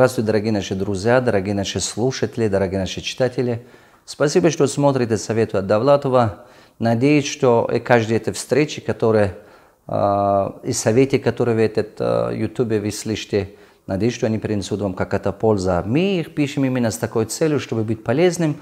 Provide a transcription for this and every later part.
Здравствуйте, дорогие наши друзья, дорогие наши слушатели, дорогие наши читатели. Спасибо, что смотрите «Советы от Давлатова». Надеюсь, что и каждой этой встречи, которые, э, а, и советы, которые в этом а, YouTube вы слышите, надеюсь, что они принесут вам какая-то польза. Мы их пишем именно с такой целью, чтобы быть полезным,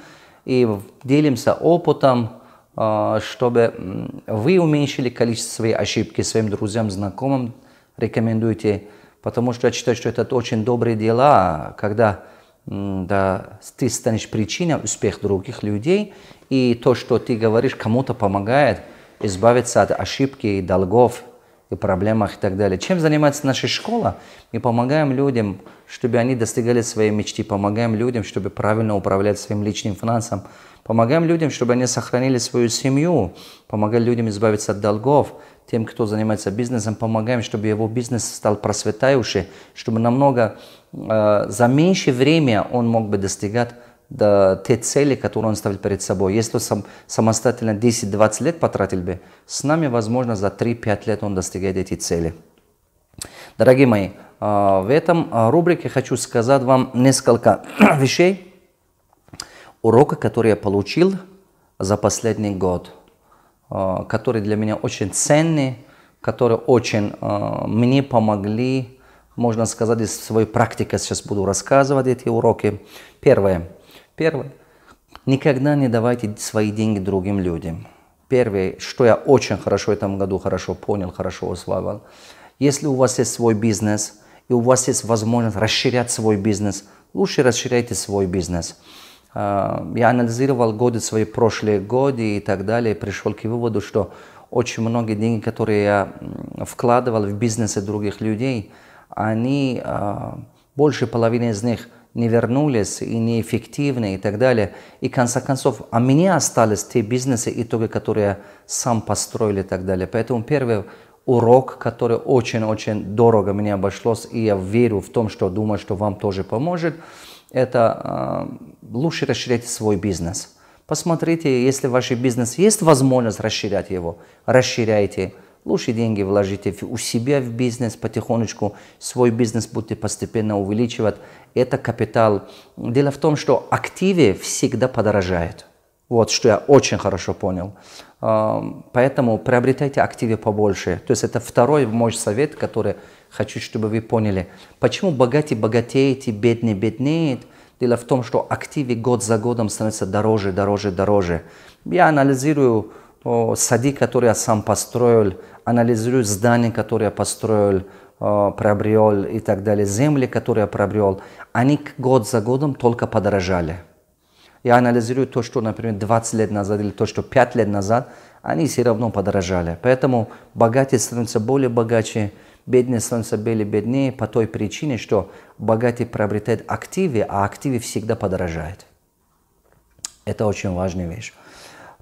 и делимся опытом, э, чтобы вы уменьшили количество своей ошибки своим друзьям, знакомым, рекомендуйте потому что я считаю, что это очень добрые дела, когда да, ты станешь причиной успеха других людей, и то, что ты говоришь, кому-то помогает избавиться от ошибки, и долгов и проблемах и так далее. Чем занимается наша школа? Мы помогаем людям, чтобы они достигали своей мечты, помогаем людям, чтобы правильно управлять своим личным финансом, помогаем людям, чтобы они сохранили свою семью, помогаем людям избавиться от долгов, тем, кто занимается бизнесом, помогаем, чтобы его бизнес стал просветающим, чтобы намного э, за меньшее время он мог бы достигать до, те цели, которые он ставит перед собой. Если он сам, самостоятельно 10-20 лет потратил бы, с нами, возможно, за 3-5 лет он достигает эти цели. Дорогие мои, э, в этом э, рубрике хочу сказать вам несколько вещей, урока, которые я получил за последний год – Э, которые для меня очень ценны, которые очень э, мне помогли, можно сказать, из своей практики сейчас буду рассказывать эти уроки. Первое. Первое. Никогда не давайте свои деньги другим людям. Первое, что я очень хорошо в этом году хорошо понял, хорошо усвоил. Если у вас есть свой бизнес, и у вас есть возможность расширять свой бизнес, лучше расширяйте свой бизнес. А, я анализировал годы свои прошлые годы и так далее, и пришел к выводу, что очень многие деньги, которые я вкладывал в бизнесы других людей, они, а, больше половины из них не вернулись и неэффективны и так далее. И в конце концов, а мне остались те бизнесы, итоги, которые я сам построил и так далее. Поэтому первый урок, который очень-очень дорого мне обошлось, и я верю в том, что думаю, что вам тоже поможет – это а, лучше расширять свой бизнес. Посмотрите, если в ваш бизнес есть возможность расширять его, расширяйте. Лучше деньги вложите у себя в бизнес потихонечку, свой бизнес будете постепенно увеличивать. Это капитал. Дело в том, что активы всегда подорожают. Вот что я очень хорошо понял. Поэтому приобретайте активы побольше. То есть это второй мой совет, который хочу, чтобы вы поняли. Почему богатый богатеет и бедный беднеет? Дело в том, что активы год за годом становятся дороже, дороже, дороже. Я анализирую о, сади, которые я сам построил, анализирую здания, которые я построил, о, приобрел и так далее, земли, которые я приобрел. Они год за годом только подорожали. Я анализирую то, что, например, 20 лет назад или то, что 5 лет назад, они все равно подорожали. Поэтому богатые становятся более богаче, бедные становятся более беднее по той причине, что богатый приобретает активы, а активы всегда подорожают. Это очень важная вещь.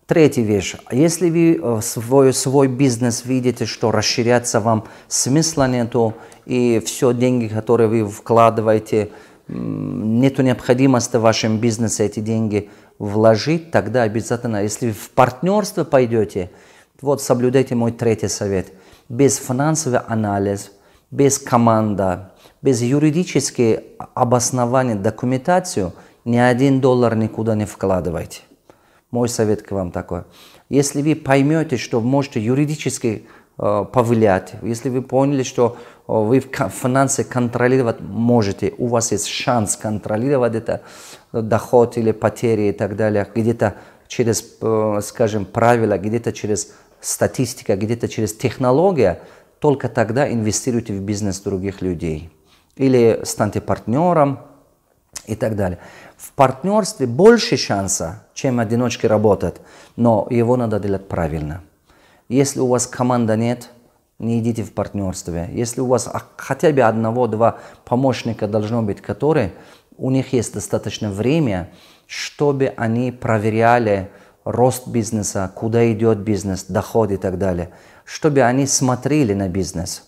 Третья вещь. Если вы э, свой, свой бизнес видите, что расширяться вам смысла нету, и все деньги, которые вы вкладываете, нету необходимости в вашем бизнесе эти деньги вложить, тогда обязательно, если в партнерство пойдете, вот соблюдайте мой третий совет – без финансовый анализ, без команда, без юридических обоснований документацию ни один доллар никуда не вкладывайте. Мой совет к вам такой. Если вы поймете, что можете юридически э, повлиять, если вы поняли, что э, вы финансы контролировать можете, у вас есть шанс контролировать это, э, доход или потери и так далее, где-то через, скажем, правила, где-то через статистика, где-то через технология только тогда инвестируйте в бизнес других людей. Или станьте партнером и так далее. В партнерстве больше шанса, чем одиночке работать, но его надо делать правильно. Если у вас команда нет, не идите в партнерстве. Если у вас хотя бы одного-два помощника должно быть, которые у них есть достаточно времени, чтобы они проверяли, рост бизнеса, куда идет бизнес, доход и так далее, чтобы они смотрели на бизнес.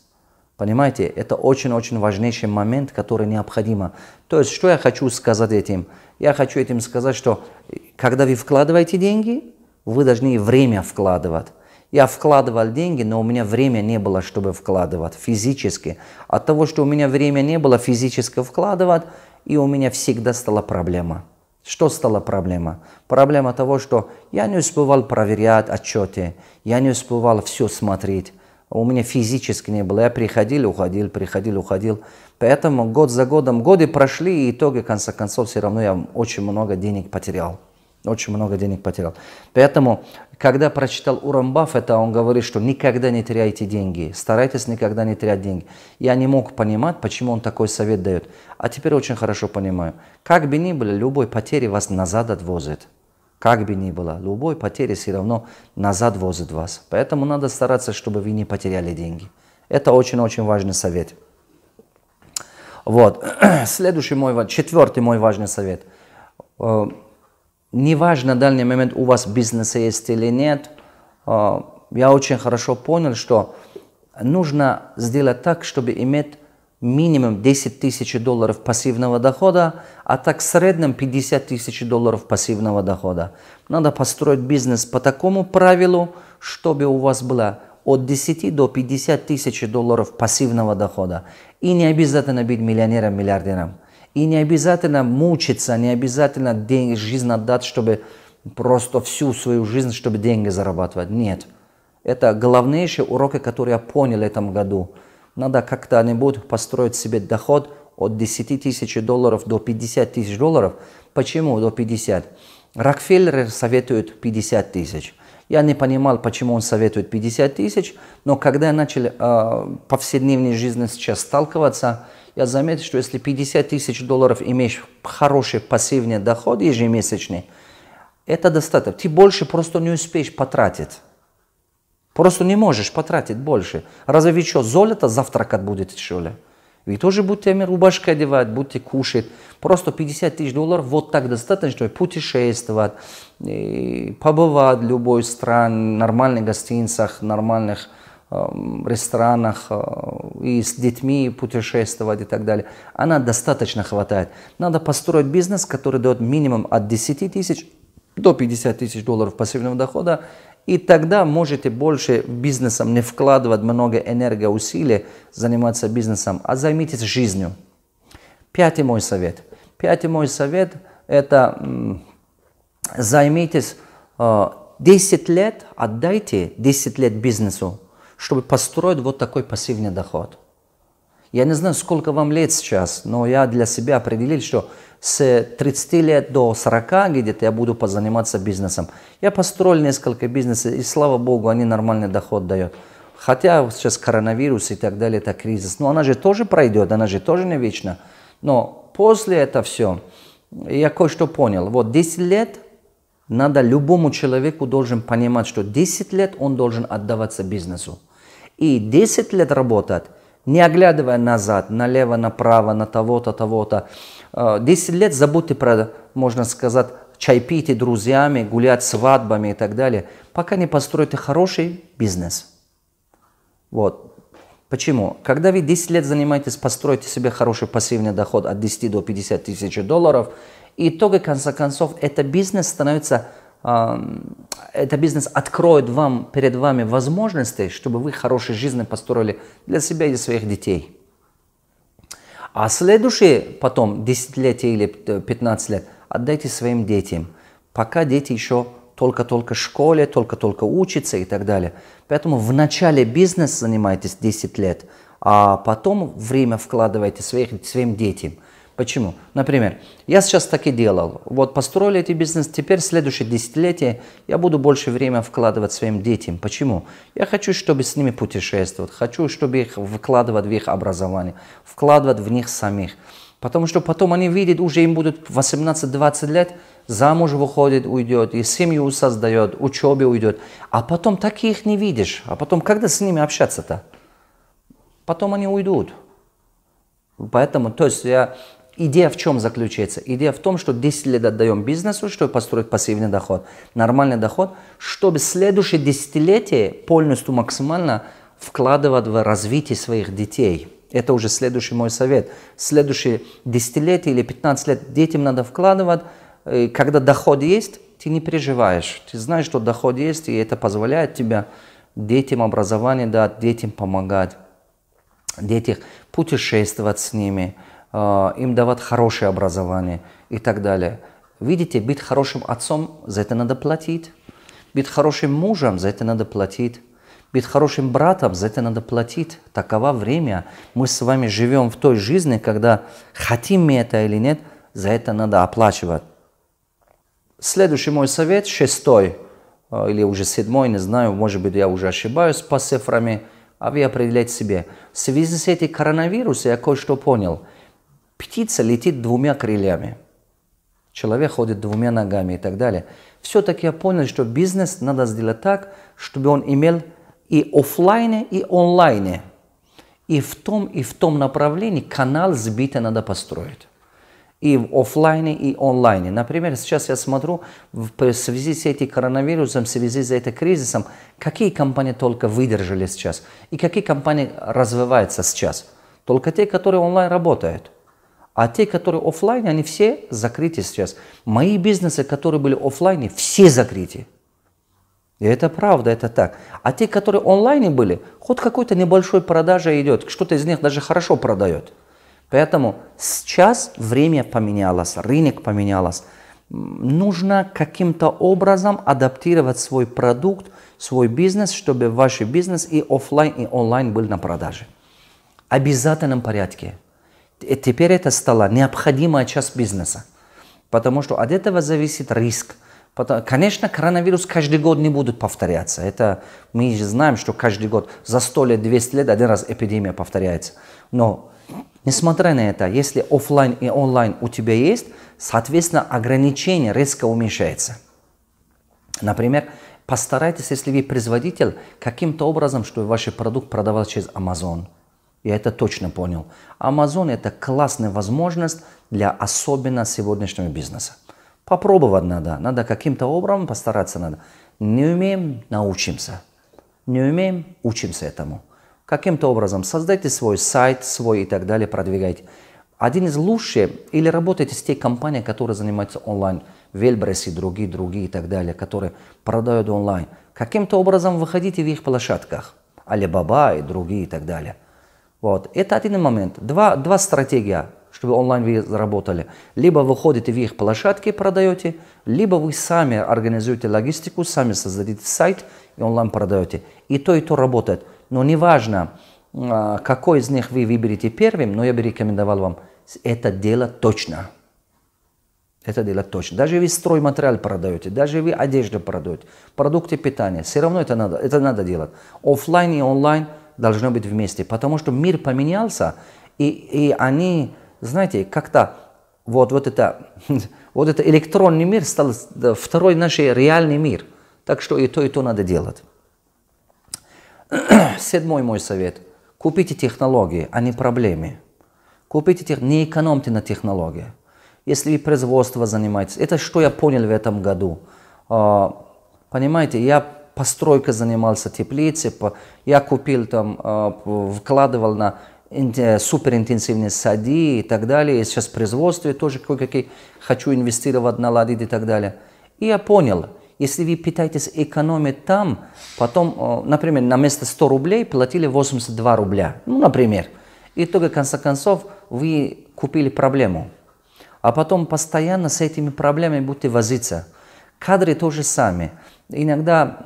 Понимаете, это очень-очень важнейший момент, который необходимо. То есть, что я хочу сказать этим? Я хочу этим сказать, что когда вы вкладываете деньги, вы должны время вкладывать. Я вкладывал деньги, но у меня время не было, чтобы вкладывать физически. От того, что у меня время не было физически вкладывать, и у меня всегда стала проблема. Что стало проблема? Проблема того, что я не успевал проверять отчеты, я не успевал все смотреть. У меня физически не было. Я приходил, уходил, приходил, уходил. Поэтому год за годом, годы прошли, и итоги, в конце концов, все равно я очень много денег потерял очень много денег потерял. Поэтому, когда прочитал Урам Баффета, он говорит, что никогда не теряйте деньги, старайтесь никогда не терять деньги. Я не мог понимать, почему он такой совет дает. А теперь очень хорошо понимаю. Как бы ни было, любой потери вас назад отвозит. Как бы ни было, любой потери все равно назад возит вас. Поэтому надо стараться, чтобы вы не потеряли деньги. Это очень-очень важный совет. Вот. Следующий мой, четвертый мой важный совет э, – неважно в данный момент у вас бизнес есть или нет, а, я очень хорошо понял, что нужно сделать так, чтобы иметь минимум 10 тысяч долларов пассивного дохода, а так в среднем 50 тысяч долларов пассивного дохода. Надо построить бизнес по такому правилу, чтобы у вас было от 10 до 50 тысяч долларов пассивного дохода. И не обязательно быть миллионером-миллиардером. И не обязательно мучиться, не обязательно деньги, жизнь отдать, чтобы просто всю свою жизнь, чтобы деньги зарабатывать. Нет. Это главнейшие уроки, которые я понял в этом году. Надо как-то-нибудь построить себе доход от 10 тысяч долларов до 50 тысяч долларов. Почему до 50? Рокфеллер советует 50 тысяч. Я не понимал, почему он советует 50 тысяч, но когда я начал э, повседневной жизни сейчас сталкиваться – я заметил, что если 50 тысяч долларов имеешь хороший пассивный доход ежемесячный, это достаточно. Ты больше просто не успеешь потратить. Просто не можешь потратить больше. Разве вы что, золото завтракать будете, что ли? Вы тоже будете рубашки одевать, будете кушать. Просто 50 тысяч долларов вот так достаточно, чтобы путешествовать, побывать в любой стране, в нормальных гостиницах, нормальных Эм, ресторанах э, и с детьми путешествовать и так далее. Она достаточно хватает. Надо построить бизнес, который дает минимум от 10 тысяч до 50 тысяч долларов пассивного дохода, и тогда можете больше бизнесом не вкладывать много энергии, усилий, заниматься бизнесом, а займитесь жизнью. Пятый мой совет. Пятый мой совет – это займитесь 10 э, лет, отдайте 10 лет бизнесу, чтобы построить вот такой пассивный доход. Я не знаю, сколько вам лет сейчас, но я для себя определил, что с 30 лет до 40 где-то я буду позаниматься бизнесом. Я построил несколько бизнесов, и слава богу, они нормальный доход дают. Хотя сейчас коронавирус и так далее, это кризис. Но она же тоже пройдет, она же тоже не вечна. Но после этого все, я кое-что понял. Вот 10 лет надо любому человеку должен понимать, что 10 лет он должен отдаваться бизнесу и 10 лет работать, не оглядывая назад, налево, направо, на того-то, того-то. 10 э, лет забудьте про, можно сказать, чай пить и друзьями, гулять свадьбами и так далее, пока не построите хороший бизнес. Вот. Почему? Когда вы 10 лет занимаетесь, построите себе хороший пассивный доход от 10 до 50 тысяч долларов, и итога, конца концов, этот бизнес становится этот бизнес откроет вам, перед вами возможности, чтобы вы хорошей жизни построили для себя и для своих детей. А следующие потом 10 лет или 15 э, лет отдайте своим детям, пока дети еще только-только в школе, только-только учатся и так далее. Поэтому в начале бизнес занимайтесь 10 лет, а потом время вкладывайте своих, своим детям – Почему? Например, я сейчас так и делал. Вот построили эти бизнес, теперь следующее десятилетие я буду больше времени вкладывать своим детям. Почему? Я хочу, чтобы с ними путешествовать, хочу, чтобы их вкладывать в их образование, вкладывать в них самих. Потому что потом они видят, уже им будут 18-20 лет, замуж выходит, уйдет, и семью создает, учебе уйдет. А потом таких не видишь. А потом, когда с ними общаться-то? Потом они уйдут. Поэтому, то есть я Идея в чем заключается? Идея в том, что 10 лет отдаем бизнесу, чтобы построить пассивный доход, нормальный доход, чтобы следующее десятилетие полностью максимально вкладывать в развитие своих детей. Это уже следующий мой совет. Следующие десятилетия или 15 лет детям надо вкладывать. Э, когда доход есть, ты не переживаешь. Ты знаешь, что доход есть, и это позволяет тебе детям образование дать, детям помогать, детям путешествовать с ними – а, им давать хорошее образование и так далее. Видите, быть хорошим отцом, за это надо платить. Быть хорошим мужем, за это надо платить. Быть хорошим братом, за это надо платить. Таково время. Мы с вами живем в той жизни, когда хотим мы это или нет, за это надо оплачивать. Следующий мой совет, шестой а, или уже седьмой, не знаю, может быть, я уже ошибаюсь по цифрами, а вы определяйте себе. В связи с этим коронавирусом я кое-что понял – Птица летит двумя крыльями. Человек ходит двумя ногами и так далее. Все-таки я понял, что бизнес надо сделать так, чтобы он имел и офлайне, и онлайне. И в том, и в том направлении канал сбита надо построить. И в офлайне, и онлайне. Например, сейчас я смотрю в связи с этим коронавирусом, в связи с этим кризисом, какие компании только выдержали сейчас, и какие компании развиваются сейчас. Только те, которые онлайн работают – а те, которые офлайн, они все закрыты сейчас. Мои бизнесы, которые были офлайн, все закрыты. И это правда, это так. А те, которые онлайн были, хоть какой-то небольшой продажа идет, что-то из них даже хорошо продает. Поэтому сейчас время поменялось, рынок поменялось. Нужно каким-то образом адаптировать свой продукт, свой бизнес, чтобы ваш бизнес и офлайн, и онлайн был на продаже. обязательном порядке. Э, теперь это стало необходимая часть бизнеса. Потому что от этого зависит риск. Конечно, коронавирус каждый год не будет повторяться. Это мы же знаем, что каждый год за 100 лет, 200 лет один раз эпидемия повторяется. Но несмотря на это, если офлайн и онлайн у тебя есть, соответственно, ограничение резко уменьшается. Например, постарайтесь, если вы производитель, каким-то образом, чтобы ваш продукт продавался через Amazon – я это точно понял. Amazon – это классная возможность для особенно сегодняшнего бизнеса. Попробовать надо, надо каким-то образом постараться надо. Не умеем – научимся. Не умеем – учимся этому. Каким-то образом создайте свой сайт, свой и так далее, продвигайте. Один из лучших, или работайте с тех компаниями, которые занимаются онлайн, Вельбрес и другие, другие и так далее, которые продают онлайн. Каким-то образом выходите в их площадках, Alibaba и другие и так далее – вот. Это один момент. Два, два стратегия, чтобы онлайн вы заработали. Либо вы ходите в их площадки, и продаете, либо вы сами организуете логистику, сами создадите сайт и онлайн продаете. И то, и то работает. Но неважно, а, какой из них вы выберете первым, но я бы рекомендовал вам это дело точно. Это дело точно. Даже вы стройматериал продаете, даже вы одежду продаете, продукты питания, все равно это надо, это надо делать. Оффлайн и онлайн – должно быть вместе, потому что мир поменялся, и, и они, знаете, как-то вот, вот, это, вот это электронный мир стал второй наш реальный мир. Так что и то, и то надо делать. Седьмой мой совет. Купите технологии, а не проблемы. Купите тех... не экономьте на технологии. Если вы производство занимаетесь, это что я понял в этом году. А, понимаете, я Постройка занимался, теплицы. Я купил там, а, вкладывал на э, суперинтенсивные сади и так далее. И сейчас в производстве тоже кое-какие хочу инвестировать, наладить и так далее. И я понял, если вы пытаетесь экономить там, потом, а, например, на место 100 рублей платили 82 рубля, ну, например. И только, в конце концов, вы купили проблему. А потом постоянно с этими проблемами будете возиться – Кадры тоже сами. Иногда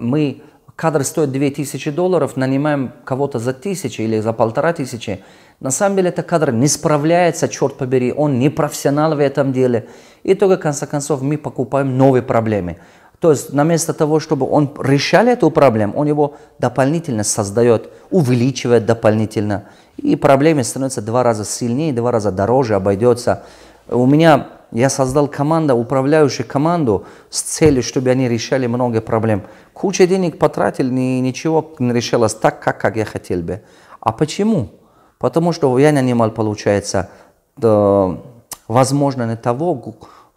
мы кадр стоит 2000 долларов, нанимаем кого-то за тысячу или за полтора тысячи. На самом деле, этот кадр не справляется, черт побери, он не профессионал в этом деле. И только, в конце концов, мы покупаем новые проблемы. То есть, вместо того, чтобы он решал эту проблему, он его дополнительно создает, увеличивает дополнительно. И проблемы становятся два раза сильнее, два раза дороже обойдется. У меня я создал команду, управляющую команду с целью, чтобы они решали много проблем. Куча денег потратил, и ничего не решилось так, как, как я хотел бы. А почему? Потому что я нанимал, получается, да, возможно, не того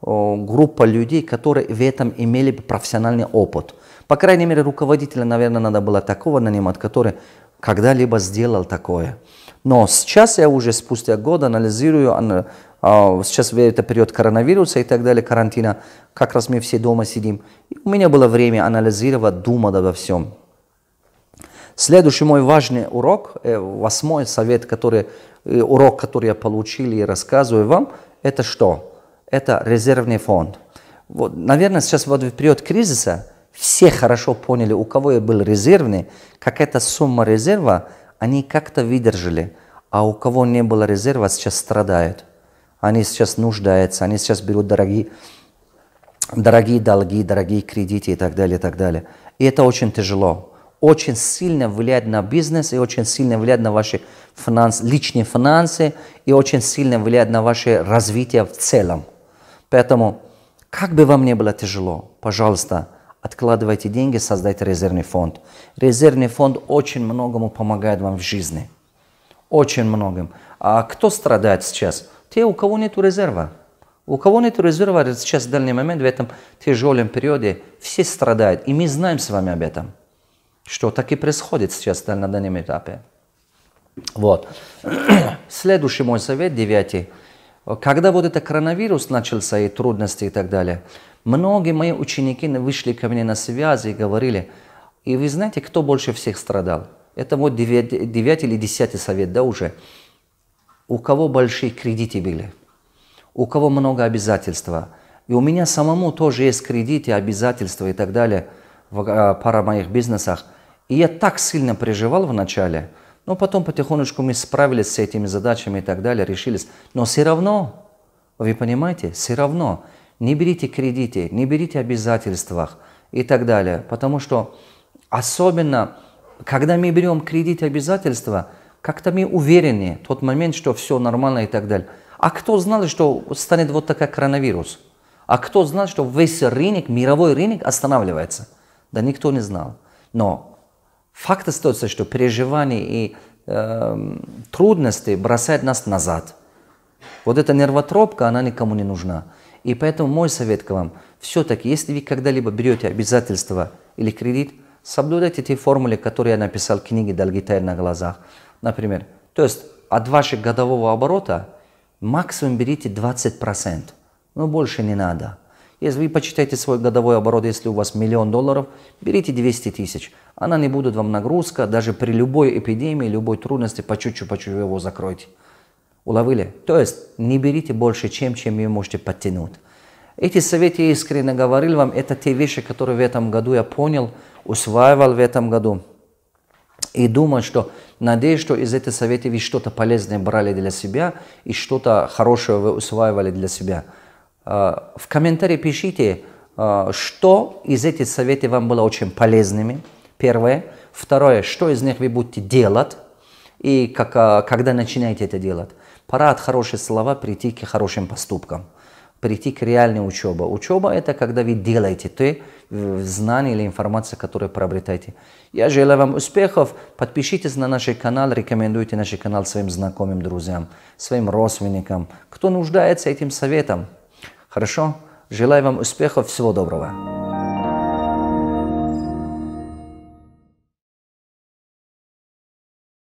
группа людей, которые в этом имели бы профессиональный опыт. По крайней мере, руководителя, наверное, надо было такого нанимать, который когда-либо сделал такое. Но сейчас я уже спустя год анализирую а, сейчас это период коронавируса и так далее, карантина. Как раз мы все дома сидим. И у меня было время анализировать, думать обо всем. Следующий мой важный урок, э, восьмой совет, который, э, урок, который я получил и рассказываю вам, это что? Это резервный фонд. Вот, наверное, сейчас вот в период кризиса все хорошо поняли, у кого я был резервный, как эта сумма резерва, они как-то выдержали, а у кого не было резерва, сейчас страдают. Они сейчас нуждаются, они сейчас берут дорогие, дорогие долги, дорогие кредиты и так далее, и так далее. И это очень тяжело. Очень сильно влияет на бизнес и очень сильно влияет на ваши финанс, личные финансы и очень сильно влияет на ваше развитие в целом. Поэтому, как бы вам ни было тяжело, пожалуйста, откладывайте деньги, создайте резервный фонд. Резервный фонд очень многому помогает вам в жизни. Очень многим. А кто страдает сейчас? те, у кого нет резерва. У кого нет резерва сейчас в данный момент, в этом тяжелом периоде, все страдают. И мы знаем с вами об этом, что так и происходит сейчас на данном этапе. Вот. Следующий мой совет, девятый. Когда вот этот коронавирус начался и трудности и так далее, многие мои ученики вышли ко мне на связи и говорили, и вы знаете, кто больше всех страдал? Это вот девятый или десятый совет, да, уже у кого большие кредиты были, у кого много обязательства. И у меня самому тоже есть кредиты, обязательства и так далее в а, пара моих бизнесах. И я так сильно переживал вначале, но потом потихонечку мы справились с этими задачами и так далее, решились. Но все равно, вы понимаете, все равно не берите кредиты, не берите обязательства и так далее. Потому что особенно, когда мы берем кредиты, обязательства – как-то мы уверены тот момент, что все нормально и так далее. А кто знал, что станет вот такая коронавирус? А кто знал, что весь рынок, мировой рынок останавливается? Да никто не знал. Но факт остается, что переживания и э, трудности бросают нас назад. Вот эта нервотропка, она никому не нужна. И поэтому мой совет к вам, все-таки, если вы когда-либо берете обязательства или кредит, соблюдайте те формулы, которые я написал в книге «Долги на глазах» например. То есть от вашего годового оборота максимум берите 20%, но ну, больше не надо. Если вы почитаете свой годовой оборот, если у вас миллион долларов, берите 200 тысяч. Она не будет вам нагрузка, даже при любой эпидемии, любой трудности, по чуть-чуть, по чуть-чуть его закройте. Уловили? То есть не берите больше, чем, чем вы можете подтянуть. Эти советы я искренне говорил вам, это те вещи, которые в этом году я понял, усваивал в этом году. И думать, что надеюсь, что из этой совета вы что-то полезное брали для себя и что-то хорошее вы усваивали для себя. А, в комментарии пишите, а, что из этих советов вам было очень полезными. Первое. Второе, что из них вы будете делать и как, а, когда начинаете это делать. Пора от хороших слова прийти к хорошим поступкам. Прийти к реальной учебе. Учеба – это когда вы делаете те э, знания или информация, которую приобретаете. Я желаю вам успехов. Подпишитесь на наш канал, рекомендуйте наш канал своим знакомым, друзьям, своим родственникам, кто нуждается этим советом. Хорошо? Желаю вам успехов, всего доброго.